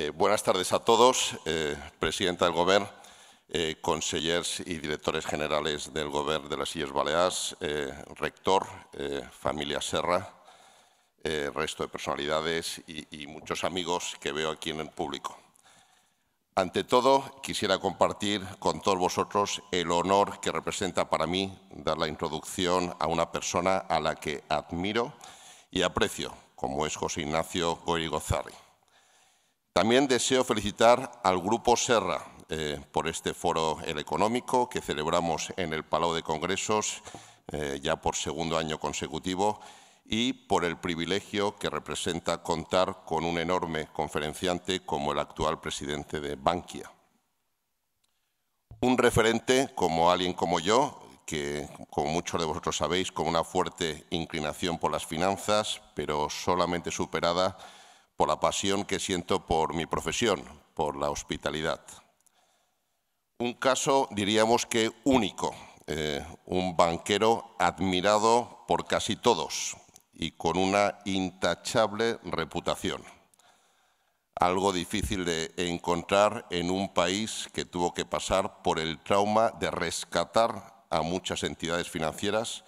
Eh, buenas tardes a todos, eh, presidenta del Gobierno, eh, consejeros y directores generales del Gobierno de las Sillas Baleares, rector, familia Serra, resto de personalidades y, muchos amigos que veo aquí en el público. Ante todo, quisiera compartir con todos vosotros el honor que representa para mí dar la introducción a una persona a la que admiro y aprecio, como es José Ignacio Goyri Gozarri. También deseo felicitar al Grupo Serra eh, por este foro económico que celebramos en el Palau de Congresos eh, ya por segundo año consecutivo y por el privilegio que representa contar con un enorme conferenciante como el actual presidente de Bankia. Un referente como alguien como yo, que como muchos de vosotros sabéis, con una fuerte inclinación por las finanzas, pero solamente superada por la pasión que siento por mi profesión, por la hospitalidad. Un caso, diríamos que único, eh, un banquero admirado por casi todos y con una intachable reputación. Algo difícil de encontrar en un país que tuvo que pasar por el trauma de rescatar a muchas entidades financieras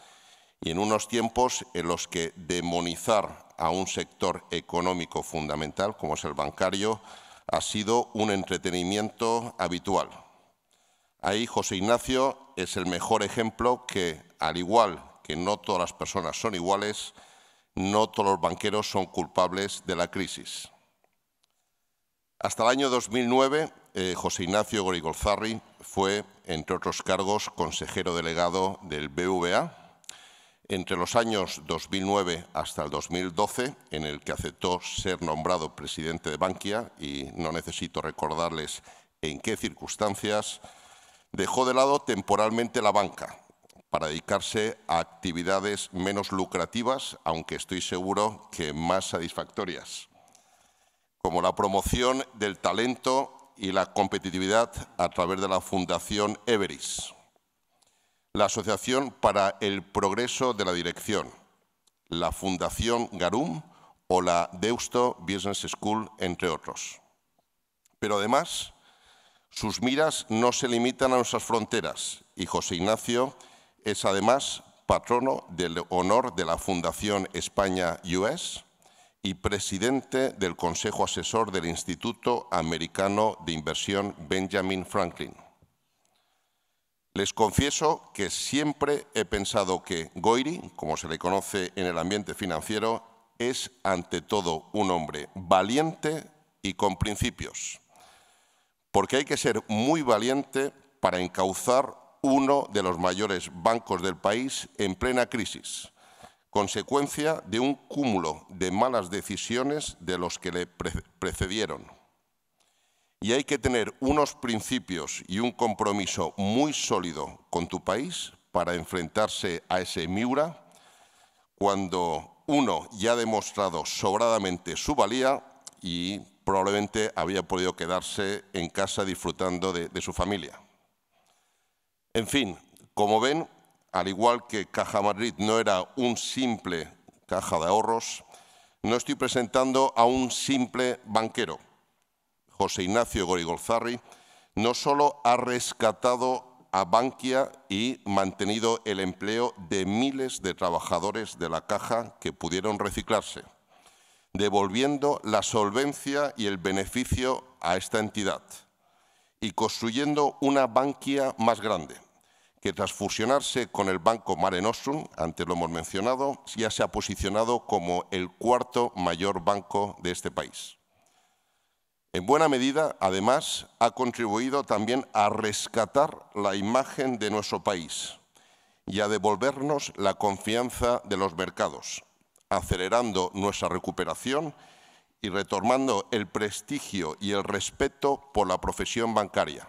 y en unos tiempos en los que demonizar a un sector económico fundamental, como es el bancario, ha sido un entretenimiento habitual. Ahí José Ignacio es el mejor ejemplo que, al igual que no todas las personas son iguales, no todos los banqueros son culpables de la crisis. Hasta el año 2009, eh, José Ignacio Gorigolzarri fue, entre otros cargos, consejero delegado del BVA, entre los años 2009 hasta el 2012, en el que aceptó ser nombrado presidente de Bankia, y no necesito recordarles en qué circunstancias, dejó de lado temporalmente la banca para dedicarse a actividades menos lucrativas, aunque estoy seguro que más satisfactorias, como la promoción del talento y la competitividad a través de la Fundación Everis la Asociación para el Progreso de la Dirección, la Fundación Garum o la Deusto Business School, entre otros. Pero además, sus miras no se limitan a nuestras fronteras y José Ignacio es además patrono del honor de la Fundación España US y presidente del Consejo Asesor del Instituto Americano de Inversión Benjamin Franklin. Les confieso que siempre he pensado que Goiri, como se le conoce en el ambiente financiero, es ante todo un hombre valiente y con principios, porque hay que ser muy valiente para encauzar uno de los mayores bancos del país en plena crisis, consecuencia de un cúmulo de malas decisiones de los que le precedieron y hay que tener unos principios y un compromiso muy sólido con tu país para enfrentarse a ese Miura cuando uno ya ha demostrado sobradamente su valía y probablemente había podido quedarse en casa disfrutando de, de, su familia. En fin, como ven, al igual que Caja Madrid no era un simple caja de ahorros, no estoy presentando a un simple banquero. José Ignacio Gorigolzarri, no solo ha rescatado a Bankia y mantenido el empleo de miles de trabajadores de la caja que pudieron reciclarse, devolviendo la solvencia y el beneficio a esta entidad y construyendo una Bankia más grande, que tras fusionarse con el banco Mare Nostrum, antes lo hemos mencionado, ya se ha posicionado como el cuarto mayor banco de este país. En buena medida, además, ha contribuido también a rescatar la imagen de nuestro país y a devolvernos la confianza de los mercados, acelerando nuestra recuperación y retomando el prestigio y el respeto por la profesión bancaria,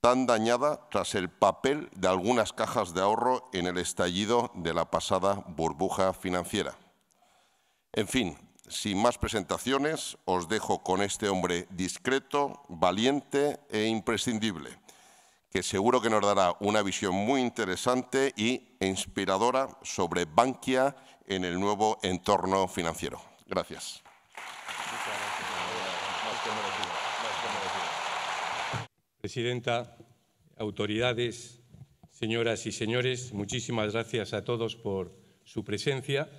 tan dañada tras el papel de algunas cajas de ahorro en el estallido de la pasada burbuja financiera. En fin, sin más presentaciones, os dejo con este hombre discreto, valiente e imprescindible, que seguro que nos dará una visión muy interesante y inspiradora sobre Bankia en el nuevo entorno financiero. Gracias. Presidenta, autoridades, señoras y señores, muchísimas gracias a todos por su presencia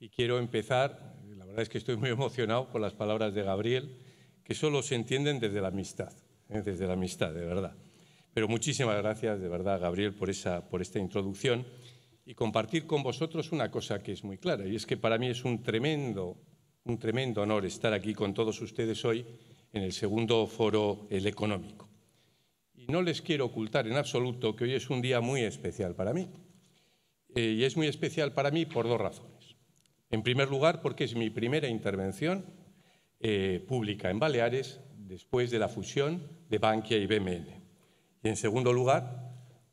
y quiero empezar es que estoy muy emocionado por las palabras de Gabriel, que solo se entienden desde la amistad, ¿eh? desde la amistad, de verdad. Pero muchísimas gracias, de verdad, Gabriel, por, esa, por esta introducción y compartir con vosotros una cosa que es muy clara, y es que para mí es un tremendo, un tremendo honor estar aquí con todos ustedes hoy en el segundo foro, el económico. Y no les quiero ocultar en absoluto que hoy es un día muy especial para mí. Eh, y es muy especial para mí por dos razones. En primer lugar, porque es mi primera intervención eh, pública en Baleares después de la fusión de Bankia y BMN. Y en segundo lugar,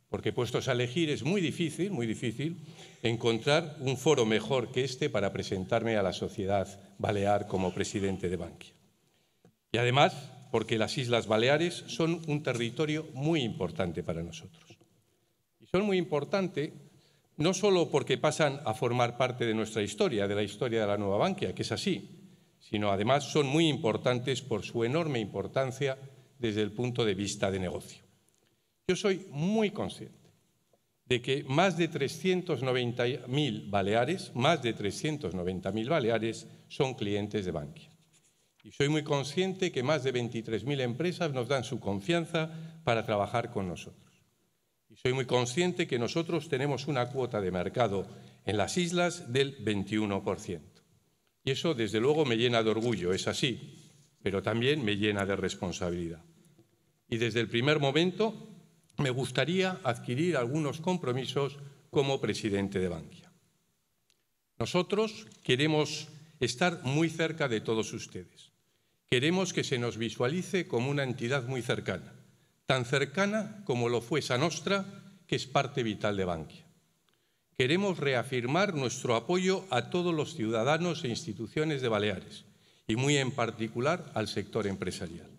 porque puestos a elegir es muy difícil, muy difícil, encontrar un foro mejor que este para presentarme a la sociedad balear como presidente de Bankia. Y además, porque las Islas Baleares son un territorio muy importante para nosotros. Y son muy importantes no solo porque pasan a formar parte de nuestra historia, de la historia de la Nueva banquia, que es así, sino además son muy importantes por su enorme importancia desde el punto de vista de negocio. Yo soy muy consciente de que más de 390.000 baleares, más de 390.000 baleares son clientes de Bankia. Y soy muy consciente que más de 23.000 empresas nos dan su confianza para trabajar con nosotros. Soy muy consciente que nosotros tenemos una cuota de mercado en las islas del 21%. Y eso, desde luego, me llena de orgullo, es así, pero también me llena de responsabilidad. Y desde el primer momento me gustaría adquirir algunos compromisos como presidente de Bankia. Nosotros queremos estar muy cerca de todos ustedes. Queremos que se nos visualice como una entidad muy cercana tan cercana como lo fue Sanostra, Nostra, que es parte vital de Bankia. Queremos reafirmar nuestro apoyo a todos los ciudadanos e instituciones de Baleares y muy en particular al sector empresarial.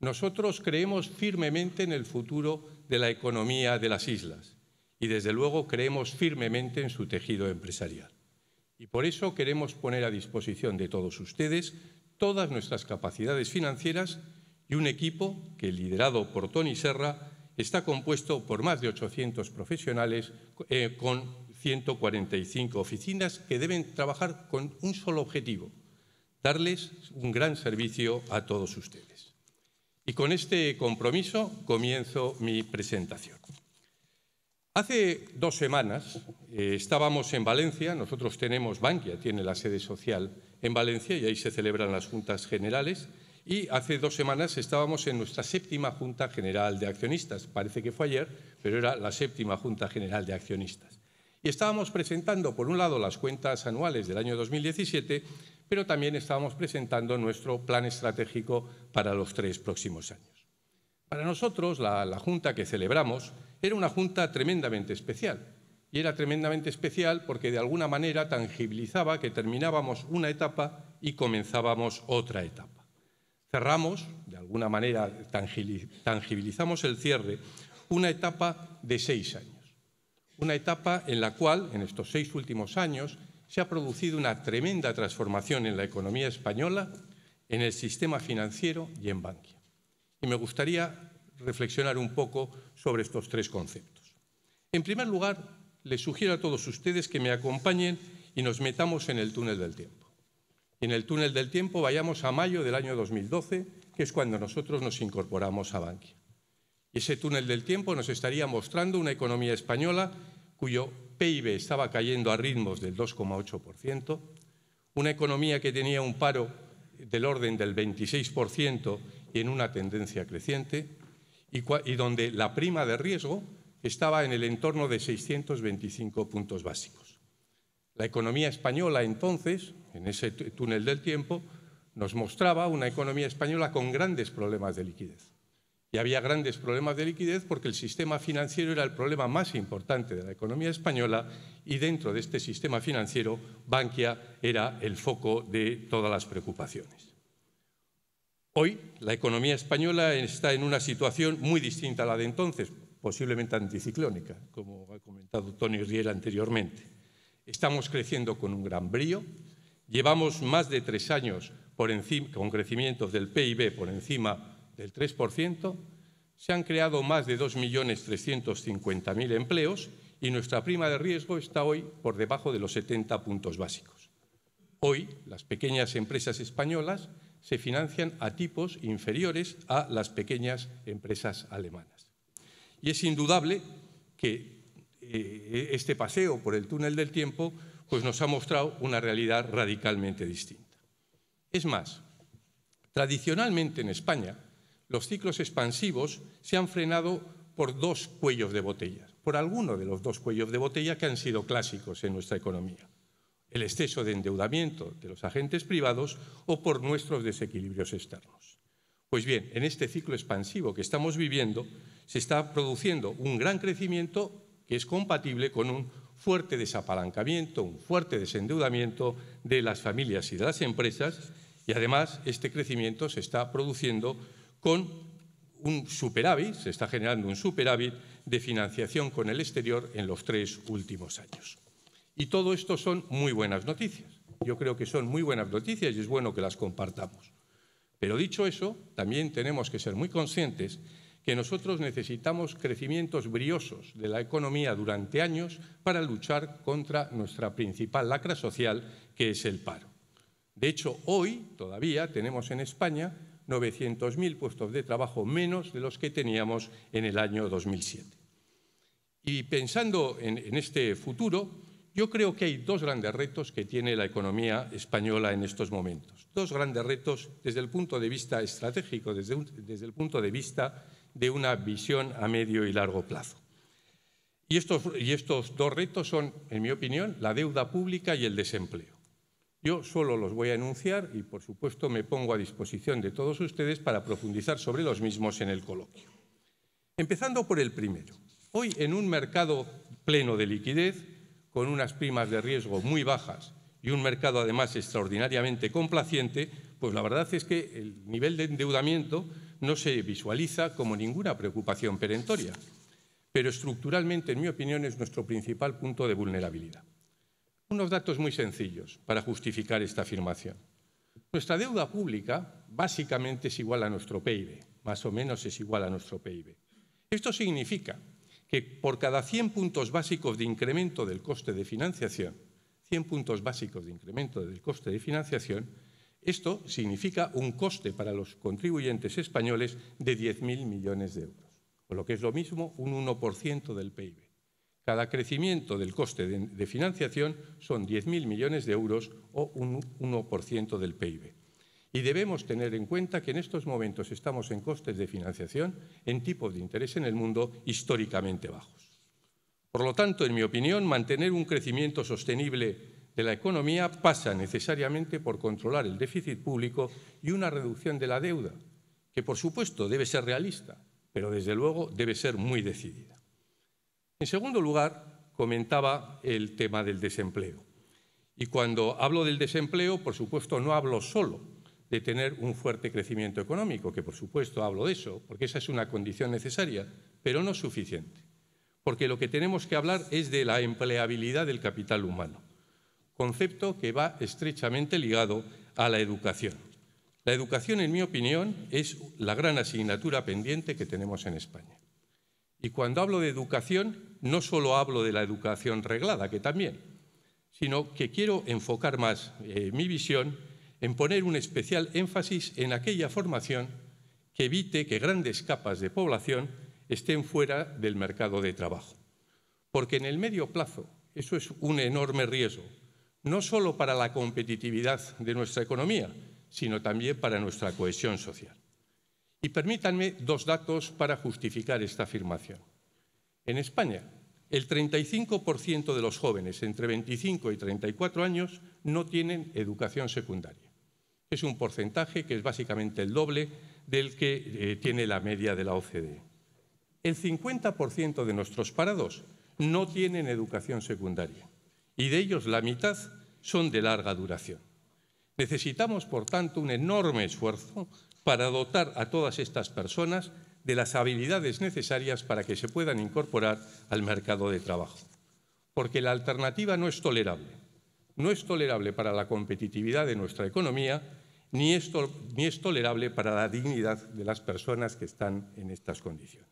Nosotros creemos firmemente en el futuro de la economía de las islas y desde luego creemos firmemente en su tejido empresarial. Y por eso queremos poner a disposición de todos ustedes todas nuestras capacidades financieras y un equipo que, liderado por Tony Serra, está compuesto por más de 800 profesionales eh, con 145 oficinas que deben trabajar con un solo objetivo, darles un gran servicio a todos ustedes. Y con este compromiso comienzo mi presentación. Hace dos semanas eh, estábamos en Valencia, nosotros tenemos Bankia, tiene la sede social en Valencia y ahí se celebran las juntas generales, y hace dos semanas estábamos en nuestra séptima Junta General de Accionistas. Parece que fue ayer, pero era la séptima Junta General de Accionistas. Y estábamos presentando, por un lado, las cuentas anuales del año 2017, pero también estábamos presentando nuestro plan estratégico para los tres próximos años. Para nosotros, la, Junta que celebramos era una Junta tremendamente especial. Y era tremendamente especial porque de alguna manera tangibilizaba que terminábamos una etapa y comenzábamos otra etapa. Cerramos, de alguna manera tangibilizamos el cierre, una etapa de seis años. Una etapa en la cual, en estos seis últimos años, se ha producido una tremenda transformación en la economía española, en el sistema financiero y en banquia. Y me gustaría reflexionar un poco sobre estos tres conceptos. En primer lugar, les sugiero a todos ustedes que me acompañen y nos metamos en el túnel del tiempo en el túnel del tiempo vayamos a mayo del año 2012, que es cuando nosotros nos incorporamos a Bankia. Y ese túnel del tiempo nos estaría mostrando una economía española cuyo PIB estaba cayendo a ritmos del 2,8%, una economía que tenía un paro del orden del 26% y en una tendencia creciente, y, y donde la prima de riesgo estaba en el entorno de 625 puntos básicos. La economía española entonces, en ese túnel del tiempo, nos mostraba una economía española con grandes problemas de liquidez. Y había grandes problemas de liquidez porque el sistema financiero era el problema más importante de la economía española y dentro de este sistema financiero Bankia era el foco de todas las preocupaciones. Hoy la economía española está en una situación muy distinta a la de entonces, posiblemente anticiclónica, como ha comentado Tony Riel anteriormente. Estamos creciendo con un gran brío. Llevamos más de tres años con crecimientos del PIB por encima del 3%. Se han creado más de 2.350.000 empleos y nuestra prima de riesgo está hoy por debajo de los 70 puntos básicos. Hoy las pequeñas empresas españolas se financian a tipos inferiores a las pequeñas empresas alemanas. Y es indudable que eh, este paseo por el túnel del tiempo pues nos ha mostrado una realidad radicalmente distinta. Es más, tradicionalmente en España los ciclos expansivos se han frenado por dos cuellos de botella, por alguno de los dos cuellos de botella que han sido clásicos en nuestra economía, el exceso de endeudamiento de los agentes privados o por nuestros desequilibrios externos. Pues bien, en este ciclo expansivo que estamos viviendo se está produciendo un gran crecimiento que es compatible con un fuerte desapalancamiento, un fuerte desendeudamiento de las familias y de las empresas y además este crecimiento se está produciendo con un superávit, se está generando un superávit de financiación con el exterior en los tres últimos años. Y todo esto son muy buenas noticias. Yo creo que son muy buenas noticias y es bueno que las compartamos. Pero dicho eso, también tenemos que ser muy conscientes que nosotros necesitamos crecimientos briosos de la economía durante años para luchar contra nuestra principal lacra social, que es el paro. De hecho, hoy todavía tenemos en España 900.000 puestos de trabajo menos de los que teníamos en el año 2007. Y pensando en, este futuro, yo creo que hay dos grandes retos que tiene la economía española en estos momentos. Dos grandes retos desde el punto de vista estratégico, desde, desde el punto de vista de una visión a medio y largo plazo. Y estos, dos retos son, en mi opinión, la deuda pública y el desempleo. Yo solo los voy a enunciar y, por supuesto, me pongo a disposición de todos ustedes para profundizar sobre los mismos en el coloquio. Empezando por el primero. Hoy, en un mercado pleno de liquidez, con unas primas de riesgo muy bajas y un mercado además extraordinariamente complaciente, pues la verdad es que el nivel de endeudamiento no se visualiza como ninguna preocupación perentoria, pero estructuralmente, en mi opinión, es nuestro principal punto de vulnerabilidad. Unos datos muy sencillos para justificar esta afirmación. Nuestra deuda pública básicamente es igual a nuestro PIB, más o menos es igual a nuestro PIB. Esto significa que por cada 100 puntos básicos de incremento del coste de financiación, 100 puntos básicos de incremento del coste de financiación, esto significa un coste para los contribuyentes españoles de 10.000 millones de euros, o lo que es lo mismo, un 1% del PIB. Cada crecimiento del coste de, financiación son 10.000 millones de euros o un 1% del PIB. Y debemos tener en cuenta que en estos momentos estamos en costes de financiación en tipos de interés en el mundo históricamente bajos. Por lo tanto, en mi opinión, mantener un crecimiento sostenible de la economía pasa necesariamente por controlar el déficit público y una reducción de la deuda, que por supuesto debe ser realista, pero desde luego debe ser muy decidida. En segundo lugar, comentaba el tema del desempleo. Y cuando hablo del desempleo, por supuesto, no hablo solo de tener un fuerte crecimiento económico, que por supuesto hablo de eso, porque esa es una condición necesaria, pero no suficiente. Porque lo que tenemos que hablar es de la empleabilidad del capital humano concepto que va estrechamente ligado a la educación. La educación, en mi opinión, es la gran asignatura pendiente que tenemos en España. Y cuando hablo de educación, no solo hablo de la educación reglada, que también, sino que quiero enfocar más eh, mi visión en poner un especial énfasis en aquella formación que evite que grandes capas de población estén fuera del mercado de trabajo. Porque en el medio plazo eso es un enorme riesgo, no solo para la competitividad de nuestra economía, sino también para nuestra cohesión social. Y permítanme dos datos para justificar esta afirmación. En España, el 35% de los jóvenes entre 25 y 34 años no tienen educación secundaria. Es un porcentaje que es básicamente el doble del que eh, tiene la media de la OCDE. El 50% de nuestros parados no tienen educación secundaria y de ellos la mitad son de larga duración. Necesitamos, por tanto, un enorme esfuerzo para dotar a todas estas personas de las habilidades necesarias para que se puedan incorporar al mercado de trabajo. Porque la alternativa no es tolerable. No es tolerable para la competitividad de nuestra economía, ni es, tolerable para la dignidad de las personas que están en estas condiciones.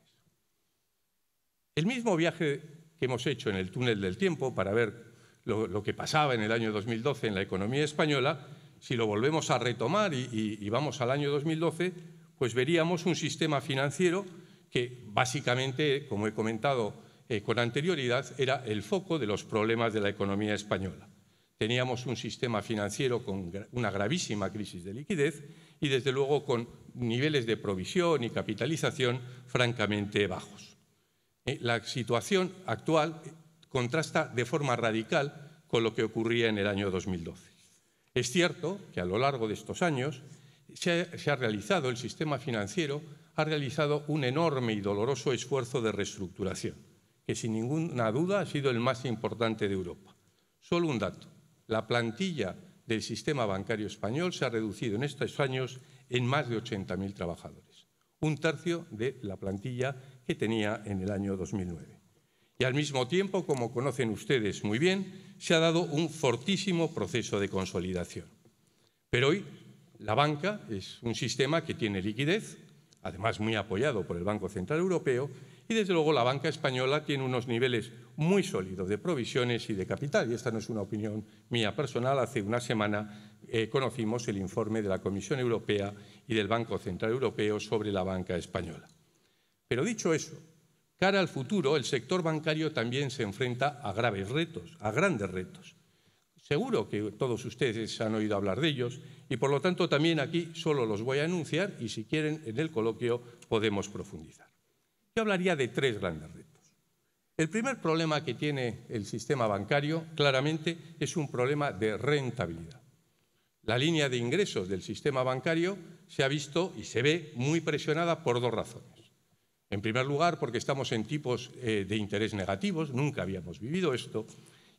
El mismo viaje que hemos hecho en el túnel del tiempo para ver lo, que pasaba en el año 2012 en la economía española, si lo volvemos a retomar y, vamos al año 2012, pues veríamos un sistema financiero que básicamente, como he comentado eh, con anterioridad, era el foco de los problemas de la economía española. Teníamos un sistema financiero con una gravísima crisis de liquidez y, desde luego, con niveles de provisión y capitalización francamente bajos. Eh, la situación actual contrasta de forma radical con lo que ocurría en el año 2012. Es cierto que a lo largo de estos años se ha, realizado, el sistema financiero ha realizado un enorme y doloroso esfuerzo de reestructuración, que sin ninguna duda ha sido el más importante de Europa. Solo un dato, la plantilla del sistema bancario español se ha reducido en estos años en más de 80.000 trabajadores, un tercio de la plantilla que tenía en el año 2009. Y al mismo tiempo, como conocen ustedes muy bien, se ha dado un fortísimo proceso de consolidación. Pero hoy la banca es un sistema que tiene liquidez, además muy apoyado por el Banco Central Europeo, y desde luego la banca española tiene unos niveles muy sólidos de provisiones y de capital. Y esta no es una opinión mía personal. Hace una semana eh, conocimos el informe de la Comisión Europea y del Banco Central Europeo sobre la banca española. Pero dicho eso, Cara al futuro, el sector bancario también se enfrenta a graves retos, a grandes retos. Seguro que todos ustedes han oído hablar de ellos y por lo tanto también aquí solo los voy a anunciar y si quieren en el coloquio podemos profundizar. Yo hablaría de tres grandes retos. El primer problema que tiene el sistema bancario claramente es un problema de rentabilidad. La línea de ingresos del sistema bancario se ha visto y se ve muy presionada por dos razones. En primer lugar, porque estamos en tipos eh, de interés negativos, nunca habíamos vivido esto.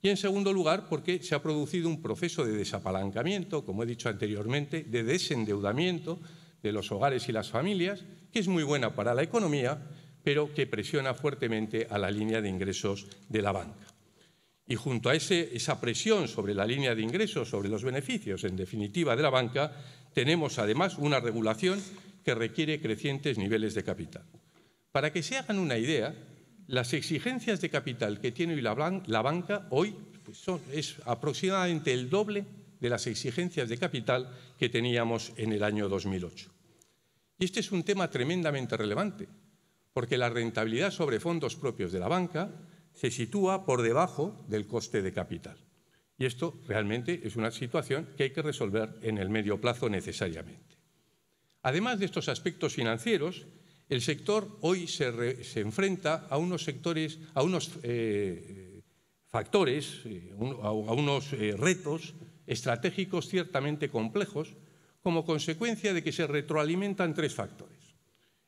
Y en segundo lugar, porque se ha producido un proceso de desapalancamiento, como he dicho anteriormente, de desendeudamiento de los hogares y las familias, que es muy buena para la economía, pero que presiona fuertemente a la línea de ingresos de la banca. Y junto a esa presión sobre la línea de ingresos, sobre los beneficios, en definitiva, de la banca, tenemos además una regulación que requiere crecientes niveles de capital. Para que se hagan una idea, las exigencias de capital que tiene la, banca hoy pues es aproximadamente el doble de las exigencias de capital que teníamos en el año 2008. Y este es un tema tremendamente relevante, porque la rentabilidad sobre fondos propios de la banca se sitúa por debajo del coste de capital. Y esto realmente es una situación que hay que resolver en el medio plazo necesariamente. Además de estos aspectos financieros, el sector hoy se, enfrenta a unos sectores, a unos eh, factores, eh, a, unos eh, retos estratégicos ciertamente complejos, como consecuencia de que se retroalimentan tres factores.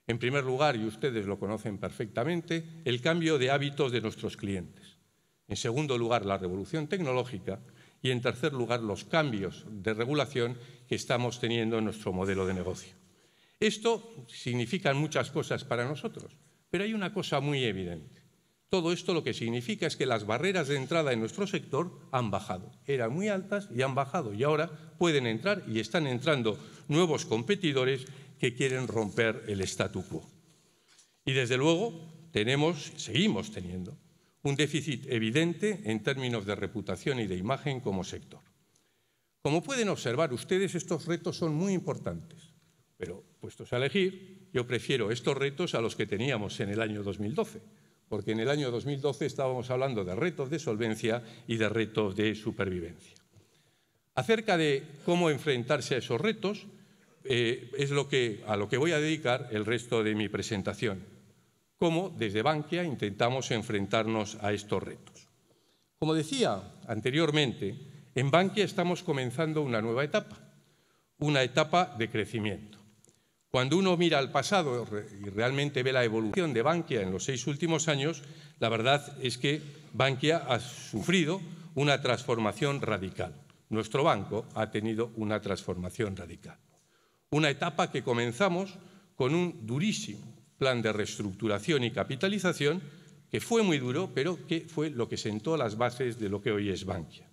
En primer lugar, y ustedes lo conocen perfectamente, el cambio de hábitos de nuestros clientes. En segundo lugar, la revolución tecnológica. Y en tercer lugar, los cambios de regulación que estamos teniendo en nuestro modelo de negocio. Esto significa muchas cosas para nosotros, pero hay una cosa muy evidente. Todo esto lo que significa es que las barreras de entrada en nuestro sector han bajado. Eran muy altas y han bajado y ahora pueden entrar y están entrando nuevos competidores que quieren romper el statu quo. Y desde luego tenemos, seguimos teniendo, un déficit evidente en términos de reputación y de imagen como sector. Como pueden observar ustedes, estos retos son muy importantes. Pero puestos a elegir, yo prefiero estos retos a los que teníamos en el año 2012, porque en el año 2012 estábamos hablando de retos de solvencia y de retos de supervivencia. Acerca de cómo enfrentarse a esos retos, eh, es lo que, a lo que voy a dedicar el resto de mi presentación. Cómo desde Bankia intentamos enfrentarnos a estos retos. Como decía anteriormente, en Bankia estamos comenzando una nueva etapa, una etapa de crecimiento. Cuando uno mira al pasado y realmente ve la evolución de Bankia en los seis últimos años, la verdad es que Bankia ha sufrido una transformación radical. Nuestro banco ha tenido una transformación radical. Una etapa que comenzamos con un durísimo plan de reestructuración y capitalización que fue muy duro, pero que fue lo que sentó las bases de lo que hoy es Bankia.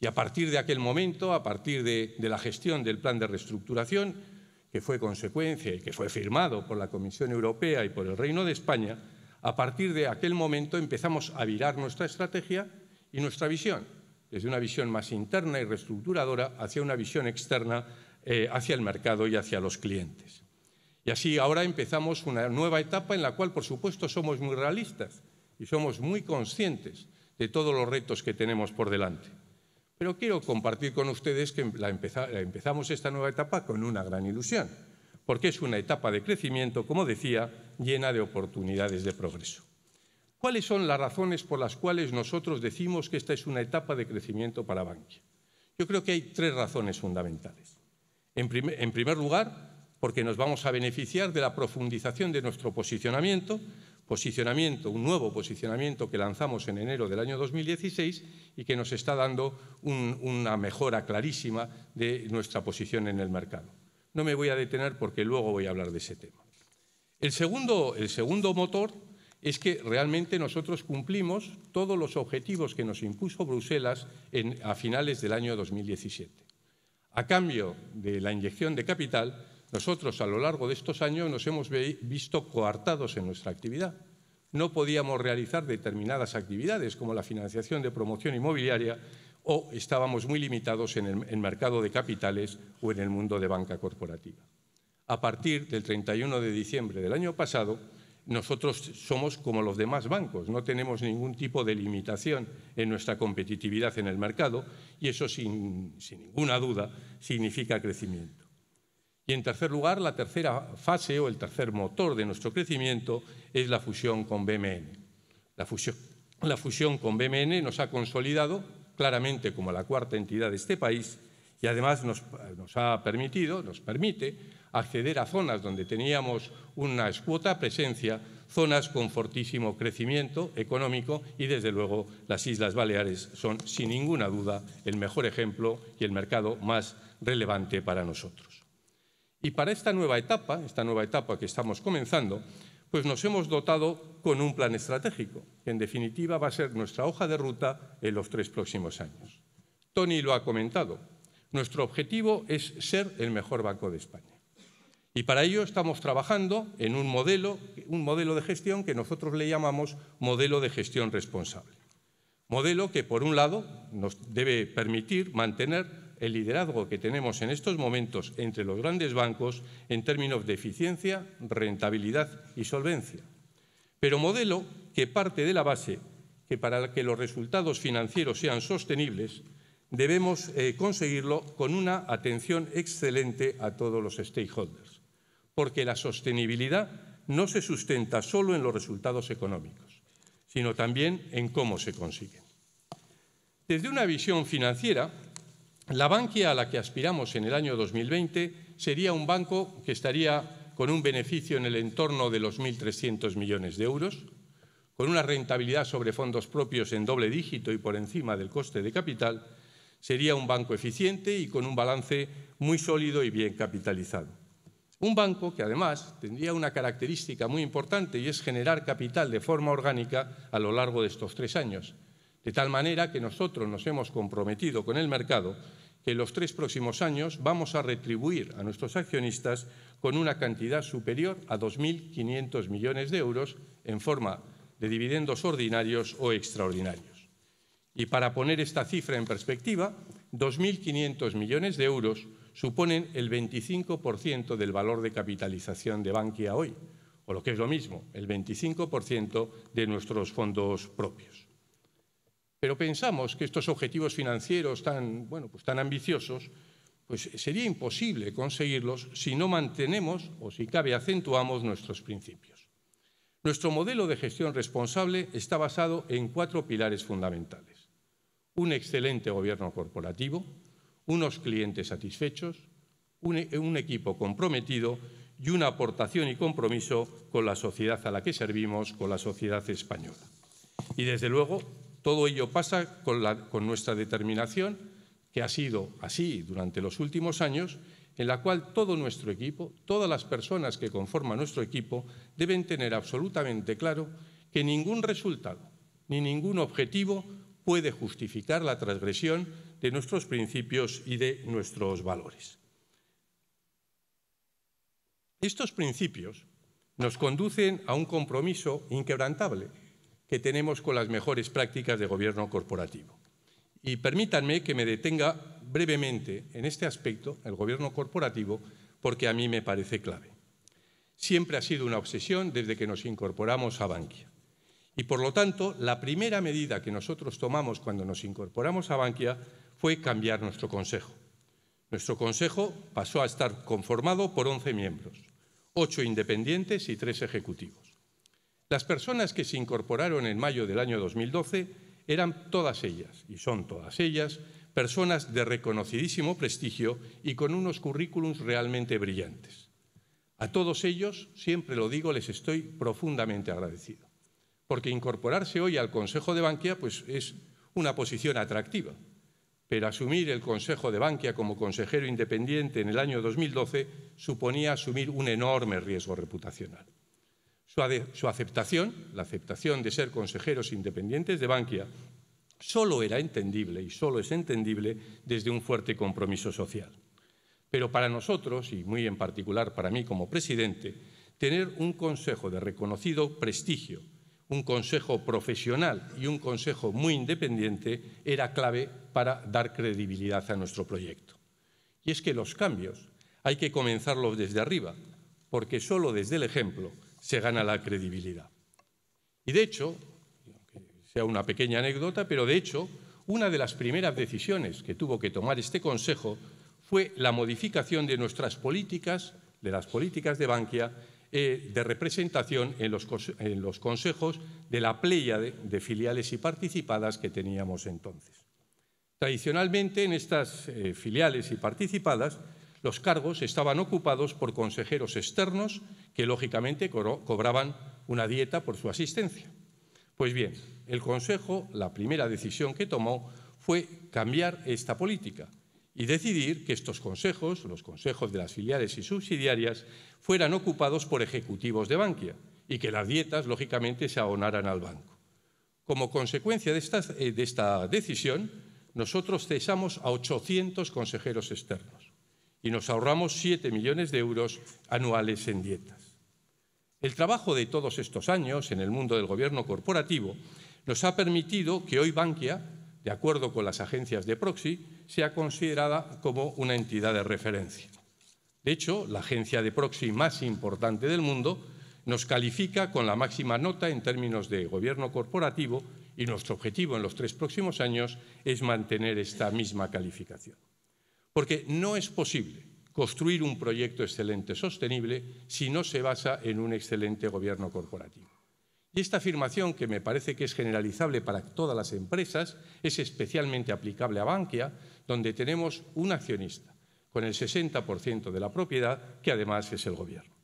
Y a partir de aquel momento, a partir de, de la gestión del plan de reestructuración, que fue consecuencia y que fue firmado por la Comisión Europea y por el Reino de España, a partir de aquel momento empezamos a virar nuestra estrategia y nuestra visión, desde una visión más interna y reestructuradora hacia una visión externa eh, hacia el mercado y hacia los clientes. Y así ahora empezamos una nueva etapa en la cual, por supuesto, somos muy realistas y somos muy conscientes de todos los retos que tenemos por delante. Pero quiero compartir con ustedes que empezamos esta nueva etapa con una gran ilusión, porque es una etapa de crecimiento, como decía, llena de oportunidades de progreso. ¿Cuáles son las razones por las cuales nosotros decimos que esta es una etapa de crecimiento para Bankia? Yo creo que hay tres razones fundamentales. en primer lugar, porque nos vamos a beneficiar de la profundización de nuestro posicionamiento posicionamiento, un nuevo posicionamiento que lanzamos en enero del año 2016 y que nos está dando una mejora clarísima de nuestra posición en el mercado. No me voy a detener porque luego voy a hablar de ese tema. El segundo, motor es que realmente nosotros cumplimos todos los objetivos que nos impuso Bruselas a finales del año 2017. A cambio de la inyección de capital, nosotros a lo largo de estos años nos hemos visto coartados en nuestra actividad. No podíamos realizar determinadas actividades como la financiación de promoción inmobiliaria o estábamos muy limitados en el mercado de capitales o en el mundo de banca corporativa. A partir del 31 de diciembre del año pasado, nosotros somos como los demás bancos, no tenemos ningún tipo de limitación en nuestra competitividad en el mercado y eso sin ninguna duda significa crecimiento. Y en tercer lugar, la tercera fase o el tercer motor de nuestro crecimiento es la fusión con BMN. La fusión, con BMN nos ha consolidado claramente como la cuarta entidad de este país y además nos, nos, ha permitido, nos permite acceder a zonas donde teníamos una escuota presencia, zonas con fortísimo crecimiento económico y desde luego las Islas Baleares son sin ninguna duda el mejor ejemplo y el mercado más relevante para nosotros. Y para esta nueva etapa, esta nueva etapa que estamos comenzando, pues nos hemos dotado con un plan estratégico, que en definitiva va a ser nuestra hoja de ruta en los tres próximos años. Tony lo ha comentado. Nuestro objetivo es ser el mejor banco de España. Y para ello estamos trabajando en un modelo, un modelo de gestión que nosotros le llamamos modelo de gestión responsable. Modelo que, por un lado, nos debe permitir mantener el liderazgo que tenemos en estos momentos entre los grandes bancos en términos de eficiencia, rentabilidad y solvencia. Pero modelo que parte de la base que para que los resultados financieros sean sostenibles debemos eh, conseguirlo con una atención excelente a todos los stakeholders, porque la sostenibilidad no se sustenta solo en los resultados económicos, sino también en cómo se consiguen. Desde una visión financiera, la Bankia a la que aspiramos en el año 2020 sería un banco que estaría con un beneficio en el entorno de los 1.300 millones de euros, con una rentabilidad sobre fondos propios en doble dígito y por encima del coste de capital, sería un banco eficiente y con un balance muy sólido y bien capitalizado. Un banco que además tendría una característica muy importante y es generar capital de forma orgánica a lo largo de estos tres años, de tal manera que nosotros nos hemos comprometido con el mercado que en los tres próximos años vamos a retribuir a nuestros accionistas con una cantidad superior a 2.500 millones de euros en forma de dividendos ordinarios o extraordinarios. Y para poner esta cifra en perspectiva, 2.500 millones de euros suponen el 25% del valor de capitalización de Bankia hoy, o lo que es lo mismo, el 25% de nuestros fondos propios. Pero pensamos que estos objetivos financieros tan, pues tan ambiciosos pues sería imposible conseguirlos si no mantenemos o si cabe acentuamos nuestros principios. Nuestro modelo de gestión responsable está basado en cuatro pilares fundamentales. Un excelente gobierno corporativo, unos clientes satisfechos, un, e, un equipo comprometido y una aportación y compromiso con la sociedad a la que servimos, con la sociedad española. Y desde luego todo ello pasa con, nuestra determinación, que ha sido así durante los últimos años, en la cual todo nuestro equipo, todas las personas que conforman nuestro equipo, deben tener absolutamente claro que ningún resultado ni ningún objetivo puede justificar la transgresión de nuestros principios y de nuestros valores. Estos principios nos conducen a un compromiso inquebrantable que tenemos con las mejores prácticas de gobierno corporativo. Y permítanme que me detenga brevemente en este aspecto, el gobierno corporativo, porque a mí me parece clave. Siempre ha sido una obsesión desde que nos incorporamos a Bankia. Y por lo tanto, la primera medida que nosotros tomamos cuando nos incorporamos a Bankia fue cambiar nuestro consejo. Nuestro consejo pasó a estar conformado por 11 miembros, 8 independientes y 3 ejecutivos. Las personas que se incorporaron en mayo del año 2012 eran todas ellas, y son todas ellas, personas de reconocidísimo prestigio y con unos currículums realmente brillantes. A todos ellos, siempre lo digo, les estoy profundamente agradecido, porque incorporarse hoy al Consejo de Bankia pues, es una posición atractiva, pero asumir el Consejo de Bankia como consejero independiente en el año 2012 suponía asumir un enorme riesgo reputacional. Su, aceptación, la aceptación de ser consejeros independientes de Bankia, solo era entendible y solo es entendible desde un fuerte compromiso social. Pero para nosotros, y muy en particular para mí como presidente, tener un consejo de reconocido prestigio, un consejo profesional y un consejo muy independiente era clave para dar credibilidad a nuestro proyecto. Y es que los cambios hay que comenzarlos desde arriba, porque solo desde el ejemplo se gana la credibilidad. Y de hecho, sea una pequeña anécdota, pero de hecho, una de las primeras decisiones que tuvo que tomar este Consejo fue la modificación de nuestras políticas, de las políticas de Bankia, eh, de representación en los, consejos de la playa de, filiales y participadas que teníamos entonces. Tradicionalmente, en estas eh, filiales y participadas, los cargos estaban ocupados por consejeros externos que lógicamente cobraban una dieta por su asistencia. Pues bien, el Consejo, la primera decisión que tomó fue cambiar esta política y decidir que estos consejos, los consejos de las filiales y subsidiarias, fueran ocupados por ejecutivos de Bankia y que las dietas, lógicamente, se abonaran al banco. Como consecuencia de esta, eh, de esta decisión, nosotros cesamos a 800 consejeros externos y nos ahorramos 7 millones de euros anuales en dietas. El trabajo de todos estos años en el mundo del gobierno corporativo nos ha permitido que hoy Bankia, de acuerdo con las agencias de proxy, sea considerada como una entidad de referencia. De hecho, la agencia de proxy más importante del mundo nos califica con la máxima nota en términos de gobierno corporativo y nuestro objetivo en los tres próximos años es mantener esta misma calificación. Porque no es posible construir un proyecto excelente sostenible si no se basa en un excelente gobierno corporativo. Y esta afirmación, que me parece que es generalizable para todas las empresas, es especialmente aplicable a Bankia, donde tenemos un accionista con el 60% de la propiedad, que además es el gobierno.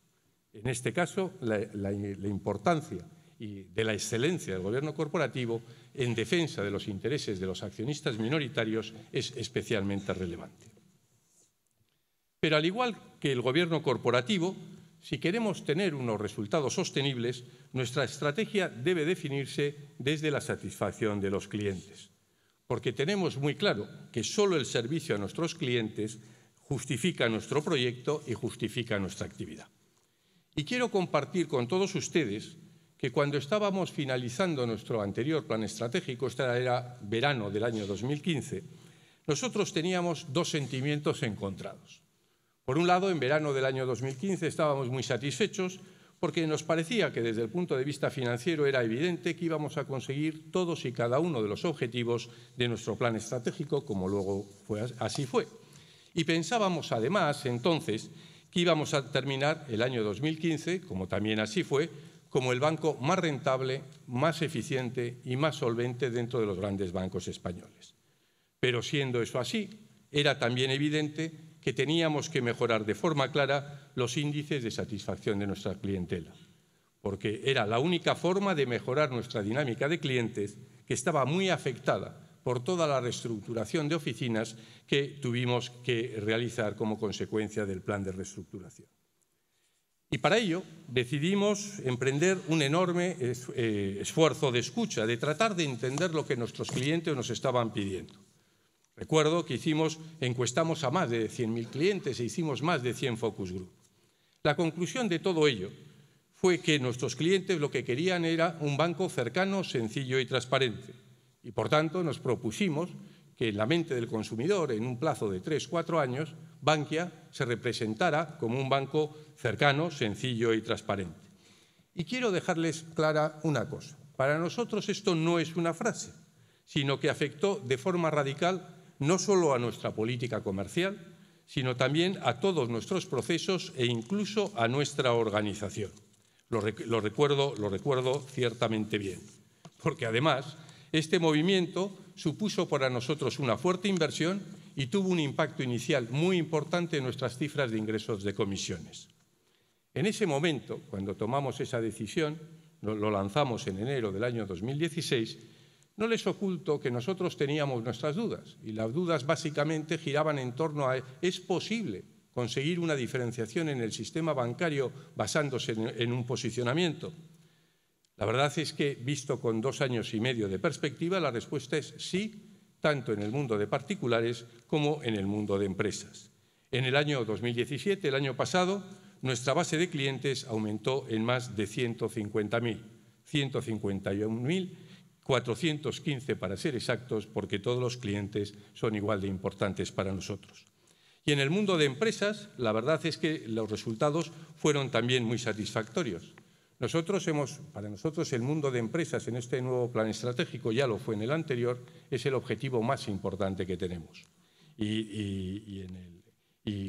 En este caso, la, importancia y de la excelencia del gobierno corporativo en defensa de los intereses de los accionistas minoritarios es especialmente relevante. Pero al igual que el gobierno corporativo, si queremos tener unos resultados sostenibles, nuestra estrategia debe definirse desde la satisfacción de los clientes, porque tenemos muy claro que solo el servicio a nuestros clientes justifica nuestro proyecto y justifica nuestra actividad. Y quiero compartir con todos ustedes que cuando estábamos finalizando nuestro anterior plan estratégico, este era verano del año 2015, nosotros teníamos dos sentimientos encontrados. Por un lado, en verano del año 2015 estábamos muy satisfechos porque nos parecía que desde el punto de vista financiero era evidente que íbamos a conseguir todos y cada uno de los objetivos de nuestro plan estratégico, como luego fue, así fue. Y pensábamos además entonces que íbamos a terminar el año 2015, como también así fue, como el banco más rentable, más eficiente y más solvente dentro de los grandes bancos españoles. Pero siendo eso así, era también evidente que teníamos que mejorar de forma clara los índices de satisfacción de nuestra clientela, porque era la única forma de mejorar nuestra dinámica de clientes que estaba muy afectada por toda la reestructuración de oficinas que tuvimos que realizar como consecuencia del plan de reestructuración. Y para ello decidimos emprender un enorme eh, esfuerzo de escucha, de tratar de entender lo que nuestros clientes nos estaban pidiendo. Recuerdo que hicimos, encuestamos a más de 100.000 clientes e hicimos más de 100 focus group. La conclusión de todo ello fue que nuestros clientes lo que querían era un banco cercano, sencillo y transparente. Y por tanto nos propusimos que en la mente del consumidor, en un plazo de 3-4 años, Bankia se representara como un banco cercano, sencillo y transparente. Y quiero dejarles clara una cosa. Para nosotros esto no es una frase, sino que afectó de forma radical no solo a nuestra política comercial, sino también a todos nuestros procesos e incluso a nuestra organización. Lo, recuerdo, lo recuerdo ciertamente bien, porque además este movimiento supuso para nosotros una fuerte inversión y tuvo un impacto inicial muy importante en nuestras cifras de ingresos de comisiones. En ese momento, cuando tomamos esa decisión, lo lanzamos en enero del año 2016, no les oculto que nosotros teníamos nuestras dudas y las dudas básicamente giraban en torno a ¿es posible conseguir una diferenciación en el sistema bancario basándose en, un posicionamiento? La verdad es que, visto con dos años y medio de perspectiva, la respuesta es sí, tanto en el mundo de particulares como en el mundo de empresas. En el año 2017, el año pasado, nuestra base de clientes aumentó en más de 150.000, 151.000 415 para ser exactos, porque todos los clientes son igual de importantes para nosotros. Y en el mundo de empresas, la verdad es que los resultados fueron también muy satisfactorios. Nosotros para nosotros el mundo de empresas en este nuevo plan estratégico, ya lo fue en el anterior, es el objetivo más importante que tenemos. Y,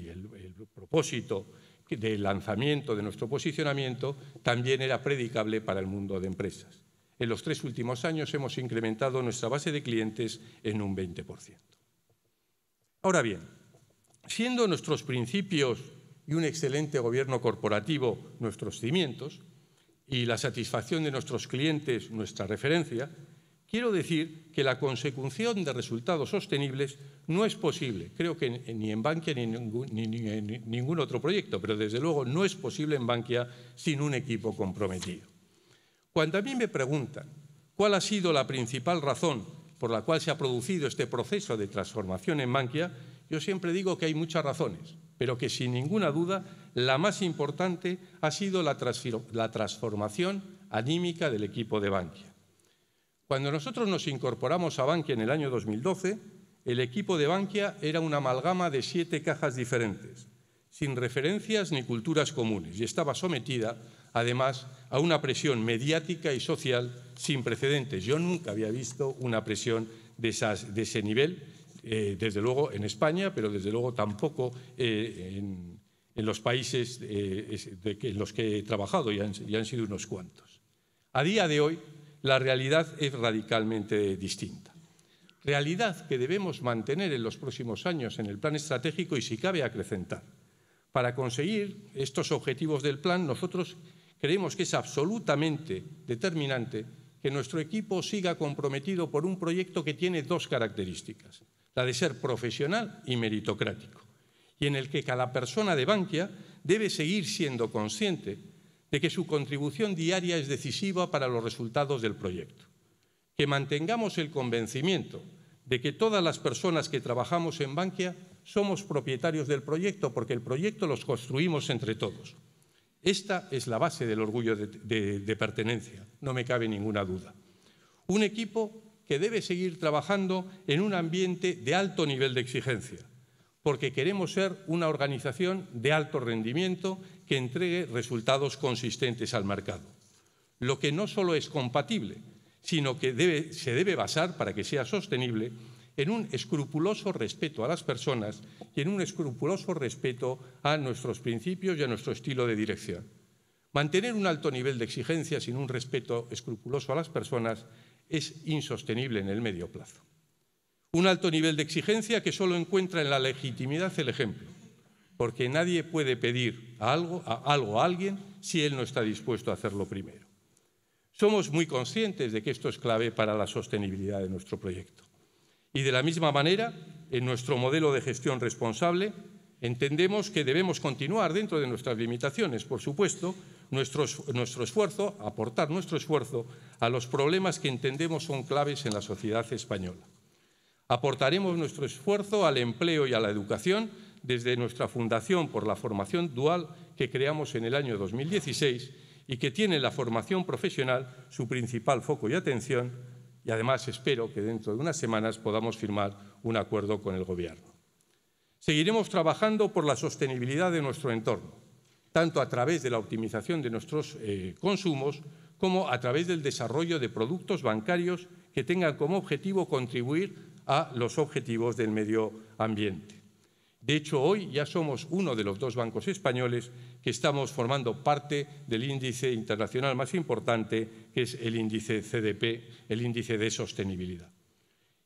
el, el, propósito del lanzamiento de nuestro posicionamiento también era predicable para el mundo de empresas en los tres últimos años hemos incrementado nuestra base de clientes en un 20%. Ahora bien, siendo nuestros principios y un excelente gobierno corporativo nuestros cimientos y la satisfacción de nuestros clientes nuestra referencia, quiero decir que la consecución de resultados sostenibles no es posible, creo que ni en Bankia ni en ningún, ningún otro proyecto, pero desde luego no es posible en Bankia sin un equipo comprometido. Cuando a mí me preguntan cuál ha sido la principal razón por la cual se ha producido este proceso de transformación en Bankia, yo siempre digo que hay muchas razones, pero que sin ninguna duda la más importante ha sido la, transformación anímica del equipo de Bankia. Cuando nosotros nos incorporamos a Bankia en el año 2012, el equipo de Bankia era una amalgama de siete cajas diferentes, sin referencias ni culturas comunes, y estaba sometida a además, a una presión mediática y social sin precedentes. Yo nunca había visto una presión de, esas, de ese nivel, eh, desde luego en España, pero desde luego tampoco eh, en, los países eh, de que, en los que he trabajado, y y han sido unos cuantos. A día de hoy, la realidad es radicalmente distinta. Realidad que debemos mantener en los próximos años en el plan estratégico y, si cabe, acrecentar. Para conseguir estos objetivos del plan, nosotros creemos que es absolutamente determinante que nuestro equipo siga comprometido por un proyecto que tiene dos características, la de ser profesional y meritocrático, y en el que cada persona de Bankia debe seguir siendo consciente de que su contribución diaria es decisiva para los resultados del proyecto. Que mantengamos el convencimiento de que todas las personas que trabajamos en Bankia somos propietarios del proyecto porque el proyecto los construimos entre todos esta es la base del orgullo de, pertenencia, no me cabe ninguna duda. Un equipo que debe seguir trabajando en un ambiente de alto nivel de exigencia, porque queremos ser una organización de alto rendimiento que entregue resultados consistentes al mercado, lo que no solo es compatible, sino que se debe basar, para que sea sostenible, en un escrupuloso respeto a las personas y en un escrupuloso respeto a nuestros principios y a nuestro estilo de dirección. Mantener un alto nivel de exigencia sin un respeto escrupuloso a las personas es insostenible en el medio plazo. Un alto nivel de exigencia que solo encuentra en la legitimidad el ejemplo, porque nadie puede pedir algo a alguien si él no está dispuesto a hacerlo primero. Somos muy conscientes de que esto es clave para la sostenibilidad de nuestro proyecto. Y de la misma manera, en nuestro modelo de gestión responsable, entendemos que debemos continuar dentro de nuestras limitaciones, por supuesto, nuestro, esfuerzo, aportar nuestro esfuerzo a los problemas que entendemos son claves en la sociedad española. Aportaremos nuestro esfuerzo al empleo y a la educación desde nuestra Fundación por la Formación Dual que creamos en el año 2016 y que tiene la formación profesional su principal foco y atención y además espero que dentro de unas semanas podamos firmar un acuerdo con el Gobierno. Seguiremos trabajando por la sostenibilidad de nuestro entorno, tanto a través de la optimización de nuestros eh, consumos como a través del desarrollo de productos bancarios que tengan como objetivo contribuir a los objetivos del medio ambiente. De hecho, hoy ya somos uno de los dos bancos españoles que estamos formando parte del índice internacional más importante, que es el índice CDP, el índice de sostenibilidad.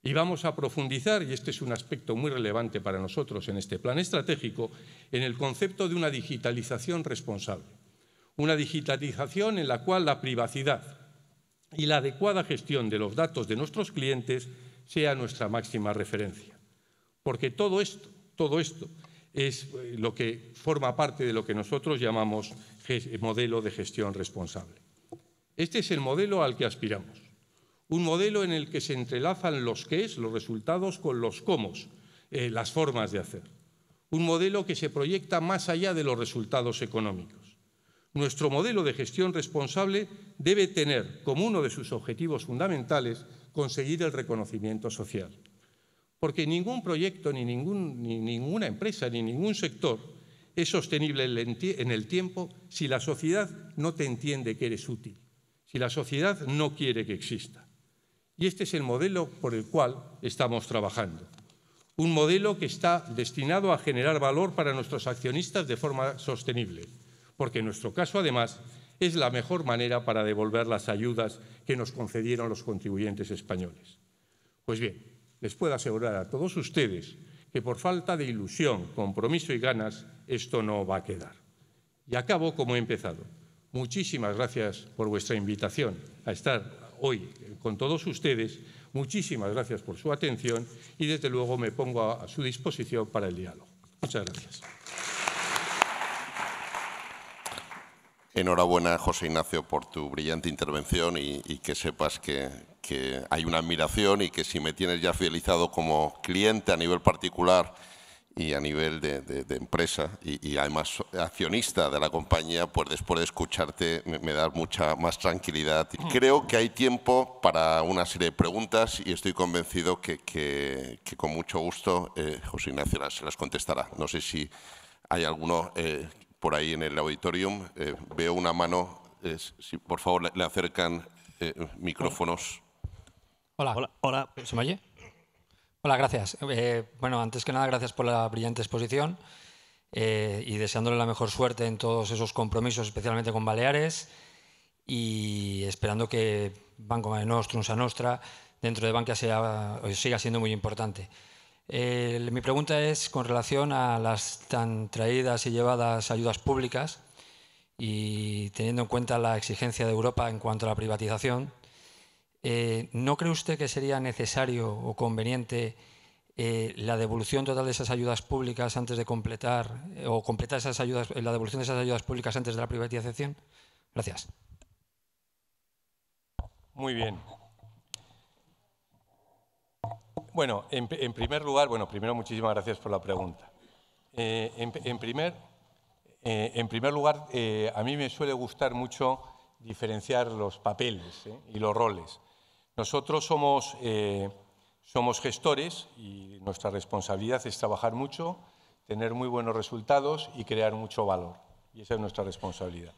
Y vamos a profundizar, y este es un aspecto muy relevante para nosotros en este plan estratégico, en el concepto de una digitalización responsable. Una digitalización en la cual la privacidad y la adecuada gestión de los datos de nuestros clientes sea nuestra máxima referencia. Porque todo esto todo esto es eh, lo que forma parte de lo que nosotros llamamos eh, modelo de gestión responsable. Este es el modelo al que aspiramos. Un modelo en el que se entrelazan los qué los resultados, con los cómo, eh, las formas de hacer. Un modelo que se proyecta más allá de los resultados económicos. Nuestro modelo de gestión responsable debe tener como uno de sus objetivos fundamentales conseguir el reconocimiento social porque ningún proyecto, ni, ninguna empresa, ni ningún sector es sostenible en el tiempo si la sociedad no te entiende que eres útil, si la sociedad no quiere que exista. Y este es el modelo por el cual estamos trabajando. Un modelo que está destinado a generar valor para nuestros accionistas de forma sostenible, porque en nuestro caso, además, es la mejor manera para devolver las ayudas que nos concedieron los contribuyentes españoles. Pues bien, les puedo asegurar a todos ustedes que por falta de ilusión, compromiso y ganas, esto no va a quedar. Y acabo como he empezado. Muchísimas gracias por vuestra invitación a estar hoy con todos ustedes. Muchísimas gracias por su atención y desde luego me pongo a, su disposición para el diálogo. Muchas gracias. Enhorabuena, José Ignacio, por tu brillante intervención y, que sepas que, hay una admiración y que si me tienes ya fidelizado como cliente a nivel particular y a nivel de, empresa y, además accionista de la compañía, pues después de escucharte me, da das mucha más tranquilidad. Creo que hay tiempo para una serie de preguntas y estoy convencido que, con mucho gusto eh, José Ignacio se las contestará. No sé si hay alguno eh, por ahí en el auditorium. Eh, veo una mano, si por favor le, acercan eh, micrófonos. Hola. Hola. Hola. ¿se me oye? Hola, gracias. Eh, bueno, antes que nada, gracias por la brillante exposición y deseándole la mejor suerte en todos esos compromisos, especialmente con Baleares, y esperando que Banco de Nostrum, Nostra, dentro de Banca sea, siga siendo muy importante mi pregunta es con relación a las tan traídas y llevadas ayudas públicas y teniendo en cuenta la exigencia de Europa en cuanto a la privatización, eh, ¿no cree usted que sería necesario o conveniente eh, la devolución total de esas ayudas públicas antes de completar eh, o completar esas ayudas, la devolución de esas ayudas públicas antes de la privatización? Gracias. Muy bien. Bueno, en, primer lugar, bueno, primero muchísimas gracias por la pregunta. Eh, eh, en, primer, lugar, eh, a mí me suele gustar mucho diferenciar los papeles y los roles. Nosotros somos, somos gestores y nuestra responsabilidad es trabajar mucho, tener muy buenos resultados y crear mucho valor. Y esa es nuestra responsabilidad.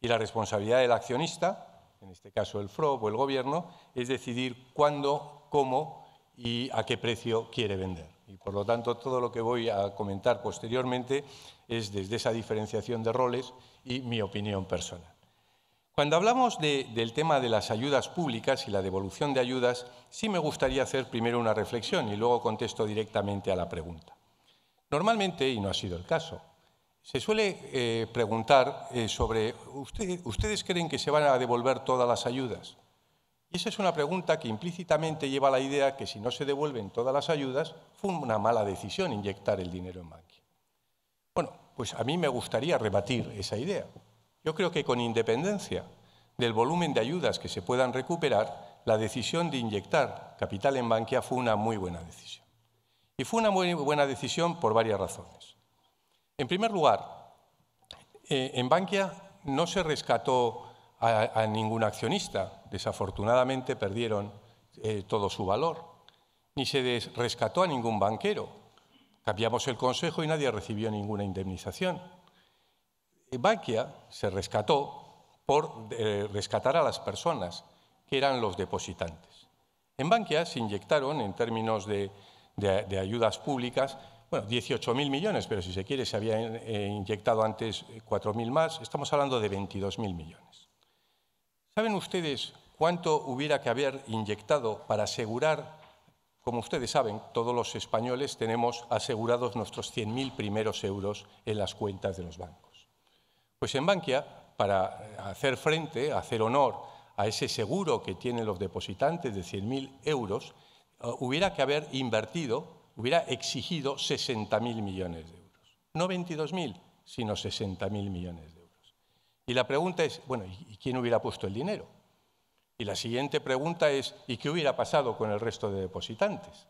Y la responsabilidad del accionista, en este caso el FROB o el Gobierno, es decidir cuándo, cómo y a qué precio quiere vender. Y por lo tanto, todo lo que voy a comentar posteriormente es desde esa diferenciación de roles y mi opinión personal. Cuando hablamos del tema de las ayudas públicas y la devolución de ayudas, sí me gustaría hacer primero una reflexión y luego contesto directamente a la pregunta. Normalmente, y no ha sido el caso, se suele eh, preguntar eh, sobre, ¿ustedes creen que se van a devolver todas las ayudas? Y esa es una pregunta que implícitamente lleva a la idea que si no se devuelven todas las ayudas, fue una mala decisión inyectar el dinero en Bankia. Bueno, pues a mí me gustaría rebatir esa idea. Yo creo que con independencia del volumen de ayudas que se puedan recuperar, la decisión de inyectar capital en Bankia fue una muy buena decisión. Y fue una muy buena decisión por varias razones. En primer lugar, eh, en Bankia no se rescató a, ningún accionista. Desafortunadamente perdieron eh, todo su valor. Ni se rescató a ningún banquero. Cambiamos el consejo y nadie recibió ninguna indemnización. Eh, Bankia se rescató por eh, rescatar a las personas que eran los depositantes. En Bankia se inyectaron, en términos de, ayudas públicas, bueno, 18.000 millones, pero si se quiere se habían inyectado antes 4.000 más, estamos hablando de 22.000 millones. ¿Saben ustedes cuánto hubiera que haber inyectado para asegurar, como ustedes saben, todos los españoles tenemos asegurados nuestros 100.000 primeros euros en las cuentas de los bancos? Pues en Bankia, para hacer frente, hacer honor a ese seguro que tienen los depositantes de 100.000 euros, eh, hubiera que haber invertido, hubiera exigido 60.000 millones de euros. No 22.000, sino 60.000 millones de euros. Y la pregunta es, bueno, ¿y quién hubiera puesto el dinero? Y la siguiente pregunta es, ¿y qué hubiera pasado con el resto de depositantes?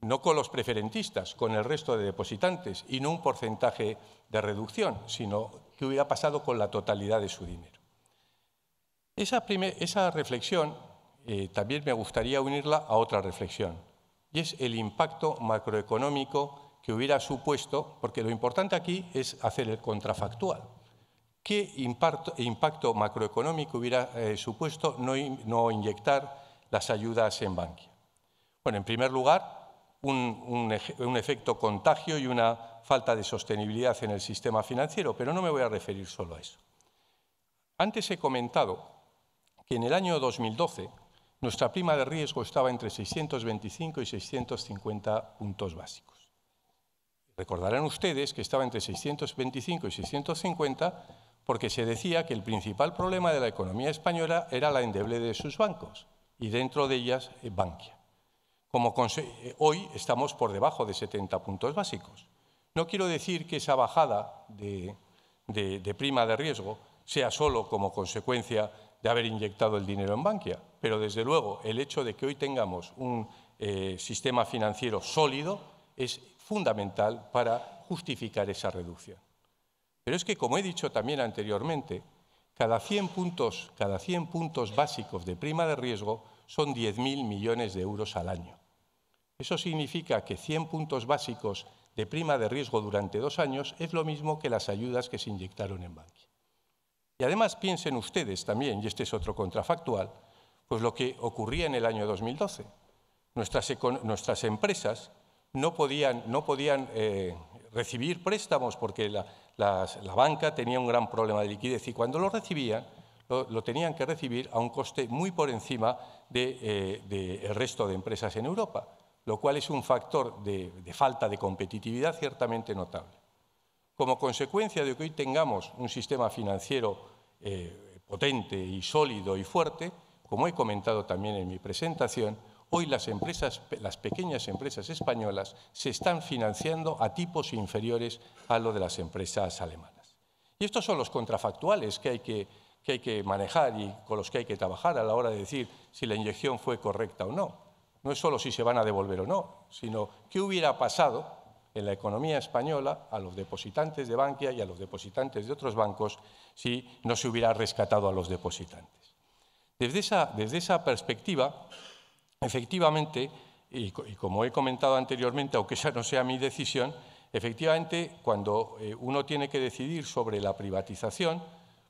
No con los preferentistas, con el resto de depositantes, y no un porcentaje de reducción, sino qué hubiera pasado con la totalidad de su dinero. Esa, reflexión eh, también me gustaría unirla a otra reflexión, y es el impacto macroeconómico que hubiera supuesto, porque lo importante aquí es hacer el contrafactual. ¿Qué impacto, macroeconómico hubiera eh, supuesto no, inyectar las ayudas en Bankia? Bueno, en primer lugar, un, un efecto contagio y una falta de sostenibilidad en el sistema financiero, pero no me voy a referir solo a eso. Antes he comentado que en el año 2012 nuestra prima de riesgo estaba entre 625 y 650 puntos básicos. Recordarán ustedes que estaba entre 625 y 650 porque se decía que el principal problema de la economía española era la endeble de sus bancos y dentro de ellas eh, Bankia. Como eh, hoy estamos por debajo de 70 puntos básicos. No quiero decir que esa bajada de, prima de riesgo sea solo como consecuencia de haber inyectado el dinero en Bankia, pero desde luego el hecho de que hoy tengamos un eh, sistema financiero sólido es fundamental para justificar esa reducción. Pero es que, como he dicho también anteriormente, cada 100 puntos, cada 100 puntos básicos de prima de riesgo son 10.000 millones de euros al año. Eso significa que 100 puntos básicos de prima de riesgo durante dos años es lo mismo que las ayudas que se inyectaron en Bankia. Y además piensen ustedes también, y este es otro contrafactual, pues lo que ocurría en el año 2012. Nuestras, empresas no podían, eh, recibir préstamos porque la, la banca tenía un gran problema de liquidez y cuando lo recibían, lo, tenían que recibir a un coste muy por encima del eh, resto de empresas en Europa, lo cual es un factor de, falta de competitividad ciertamente notable. Como consecuencia de que hoy tengamos un sistema financiero eh, potente y sólido y fuerte, como he comentado también en mi presentación, Hoy las pequeñas empresas españolas se están financiando a tipos inferiores a lo de las empresas alemanas. Y estos son los contrafactuales que hay que, manejar y con los que hay que trabajar a la hora de decir si la inyección fue correcta o no. No es solo si se van a devolver o no, sino qué hubiera pasado en la economía española a los depositantes de Bankia y a los depositantes de otros bancos si no se hubiera rescatado a los depositantes. desde esa perspectiva, Efectivamente, y, como he comentado anteriormente, aunque esa no sea mi decisión, efectivamente cuando eh, uno tiene que decidir sobre la privatización,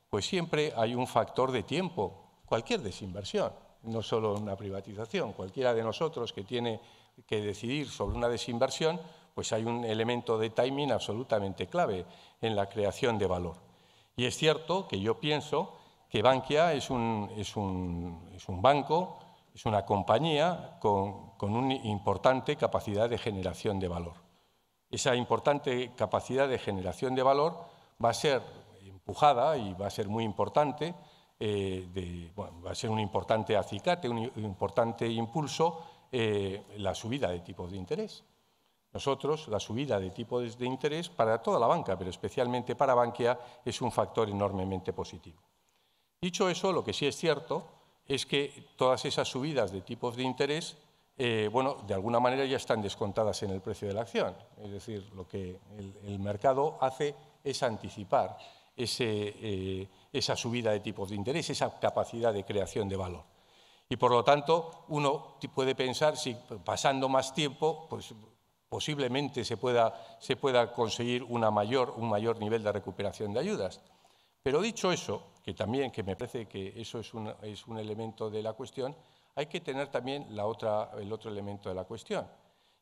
pues siempre hay un factor de tiempo, cualquier desinversión, no solo una privatización, cualquiera de nosotros que tiene que decidir sobre una desinversión, pues hay un elemento de timing absolutamente clave en la creación de valor. Y es cierto que yo pienso que Bankia es un, es un, es un banco es una compañía con, una importante capacidad de generación de valor. Esa importante capacidad de generación de valor va a ser empujada y va a ser muy importante, eh, va a ser un importante acicate, un importante impulso eh, la subida de tipos de interés. Nosotros, la subida de tipos de interés para toda la banca, pero especialmente para Bankia, es un factor enormemente positivo. Dicho eso, lo que sí es cierto es que todas esas subidas de tipos de interés, eh, bueno, de alguna manera ya están descontadas en el precio de la acción. Es decir, lo que el, mercado hace es anticipar eh, esa subida de tipos de interés, esa capacidad de creación de valor. Y por lo tanto, uno puede pensar si pasando más tiempo, pues posiblemente se pueda, conseguir un mayor nivel de recuperación de ayudas. Pero dicho eso, que también, que me parece que eso es un, elemento de la cuestión, hay que tener también el otro elemento de la cuestión.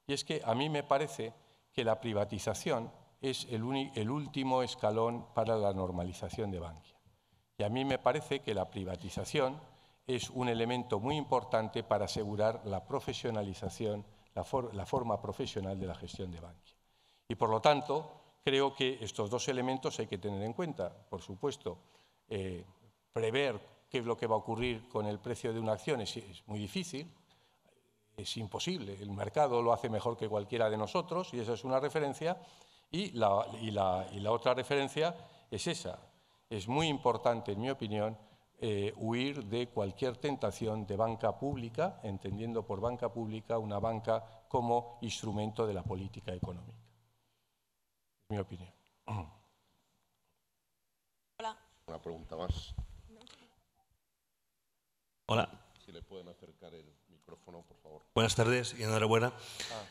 Y es que a mí me parece que la privatización es el, último escalón para la normalización de Bankia. Y a mí me parece que la privatización es un elemento muy importante para asegurar la profesionalización, la, la forma profesional de la gestión de Bankia. Y por lo tanto, creo que estos dos elementos hay que tener en cuenta, por supuesto, eh, prever qué es lo que va a ocurrir con el precio de una acción es, muy difícil, es imposible. El mercado lo hace mejor que cualquiera de nosotros y esa es una referencia. Y la, otra referencia es esa. Es muy importante, en mi opinión, eh, huir de cualquier tentación de banca pública, entendiendo por banca pública una banca como instrumento de la política económica. Es mi opinión. una pregunta más. Hola. Si le pueden acercar el micrófono, por favor. Buenas tardes y enhorabuena. Ah.